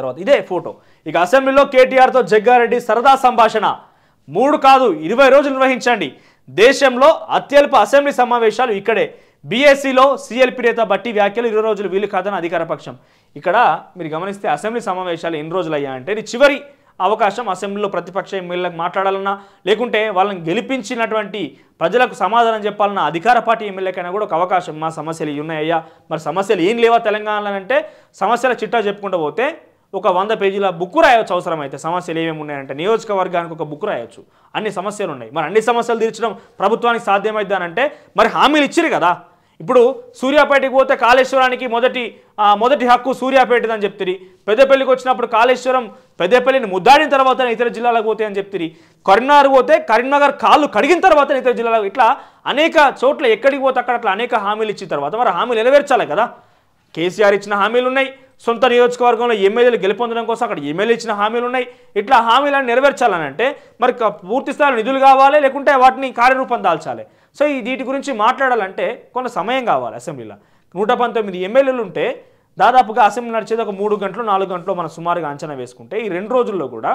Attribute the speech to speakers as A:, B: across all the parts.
A: తర్వాత ఇదే ఫోటో ఇక అసెంబ్లీలో కేటీఆర్తో జగ్గారెడ్డి సరదా సంభాషణ మూడు కాదు ఇరవై రోజులు నిర్వహించండి దేశంలో అత్యల్ప అసెంబ్లీ సమావేశాలు ఇక్కడే బీఎస్సీలో సీఎల్పీ నేత బట్టి వ్యాఖ్యలు ఇరవై రోజులు వీలు కాదని అధికార పక్షం ఇక్కడ మీరు గమనిస్తే అసెంబ్లీ సమావేశాలు ఎన్ని రోజులు అయ్యా అంటే ఇది చివరి అవకాశం అసెంబ్లీలో ప్రతిపక్ష ఎమ్మెల్యేలకు మాట్లాడాలన్నా లేకుంటే వాళ్ళని గెలిపించినటువంటి ప్రజలకు సమాధానం చెప్పాలన్న అధికార పార్టీ ఎమ్మెల్యేకైనా కూడా ఒక అవకాశం మా సమస్యలు ఇవి ఉన్నాయ్యా మరి సమస్యలు ఏం లేవా తెలంగాణలో అంటే సమస్యల చిట్టా చెప్పుకుంటూ పోతే ఒక వంద పేజీల బుక్ రాయొచ్చు అయితే సమస్యలు ఏమేమి ఉన్నాయంటే నియోజకవర్గానికి ఒక బుక్ రాయొచ్చు అన్ని సమస్యలు ఉన్నాయి మరి అన్ని సమస్యలు తీర్చడం ప్రభుత్వానికి సాధ్యమైద్దానంటే మరి హామీలు ఇచ్చిరు కదా ఇప్పుడు సూర్యాపేటకి పోతే కాళేశ్వరానికి మొదటి మొదటి హక్కు సూర్యాపేటదని చెప్తుంది పెద్దపల్లికి వచ్చినప్పుడు కాళేశ్వరం పెద్దపల్లిని ముద్దాడిన తర్వాత ఇతర జిల్లాలకు పోతే అని చెప్తుంది కరీంనగర్ పోతే కరీంనగర్ కాళ్ళు కడిగిన తర్వాత ఇతర జిల్లాలకు ఇట్లా అనేక చోట్ల ఎక్కడికి పోతే అక్కడ అట్లా అనేక హామీలు ఇచ్చిన తర్వాత మరి హామీలు నెరవేర్చాలి కదా కేసీఆర్ ఇచ్చిన హామీలు ఉన్నాయి సొంత నియోజకవర్గంలో ఎమ్మెల్యేలు గెలుపొందడం కోసం అక్కడ ఎమ్మెల్యే ఇచ్చిన హామీలు ఉన్నాయి ఇట్లా హామీలను నెరవేర్చాలని అంటే మరి పూర్తి స్థాయిలో నిధులు కావాలి లేకుంటే వాటిని కార్యరూపం దాల్చాలి సో ఈ వీటి గురించి మాట్లాడాలంటే కొంత సమయం కావాలి అసెంబ్లీలో నూట పంతొమ్మిది ఎమ్మెల్యేలు ఉంటే దాదాపుగా అసెంబ్లీ నడిచేది ఒక మూడు గంటలు నాలుగు గంటలు మనం సుమారుగా అంచనా వేసుకుంటే ఈ రెండు రోజుల్లో కూడా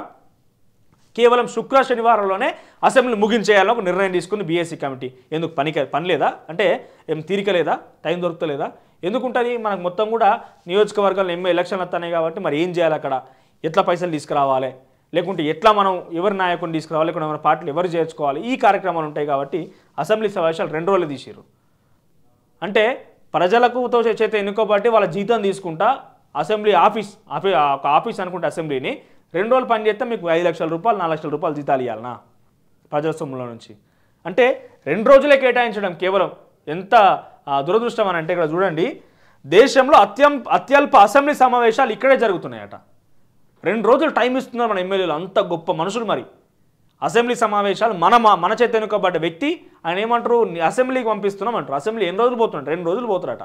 A: కేవలం శుక్ర శనివారంలోనే అసెంబ్లీ ముగించేయాలని ఒక నిర్ణయం తీసుకుంది బీఎస్సీ కమిటీ ఎందుకు పని పని లేదా అంటే ఏం తీరిక లేదా టైం దొరుకుతలేదా ఎందుకుంటుంది మనకు మొత్తం కూడా నియోజకవర్గాలు ఎమ్మె ఎలక్షన్లు వస్తున్నాయి కాబట్టి మరి ఏం చేయాలి అక్కడ ఎట్లా పైసలు తీసుకురావాలి లేకుంటే ఎట్లా మనం ఎవరి నాయకుని తీసుకురావాలి లేకుంటే మన పార్టీలు ఎవరు చేర్చుకోవాలి ఈ కార్యక్రమాలు ఉంటాయి కాబట్టి అసెంబ్లీ సమావేశాలు రెండు రోజులు తీసిరు అంటే ప్రజలకుతో చేత ఎన్నుకోబట్టి వాళ్ళ జీతం తీసుకుంటా అసెంబ్లీ ఆఫీస్ ఆఫీ ఒక ఆఫీస్ అనుకుంటే అసెంబ్లీని రెండు రోజులు పని చేస్తే మీకు ఐదు లక్షల రూపాయలు నాలుగు లక్షల రూపాయలు జీతాలు ఇవ్వాలనా ప్రజాస్వామ్యంలో నుంచి అంటే రెండు రోజులే కేటాయించడం కేవలం ఎంత దురదృష్టం అని అంటే ఇక్కడ చూడండి దేశంలో అత్యం అత్యల్ప అసెంబ్లీ సమావేశాలు ఇక్కడే జరుగుతున్నాయట రెండు రోజులు టైం ఇస్తున్నారు మన ఎమ్మెల్యేలు అంత గొప్ప మనుషులు మరి అసెంబ్లీ సమావేశాలు మన మన చేత ఎన్నుకోబడ్డ వ్యక్తి ఆయన ఏమంటారు అసెంబ్లీకి పంపిస్తున్నాం అంటారు అసెంబ్లీ ఎన్ని రోజులు పోతున్నాడు రెండు రోజులు పోతారట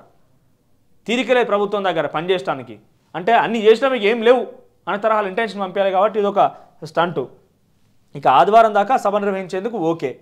A: తీరికలేదు ప్రభుత్వం దగ్గర పనిచేయడానికి అంటే అన్ని చేసినా మీకు ఏం లేవు అనే తరహాలు ఇంటెన్షన్ పంపించాలి కాబట్టి ఇదొక స్టంటు ఇక ఆదివారం దాకా సభ నిర్వహించేందుకు ఓకే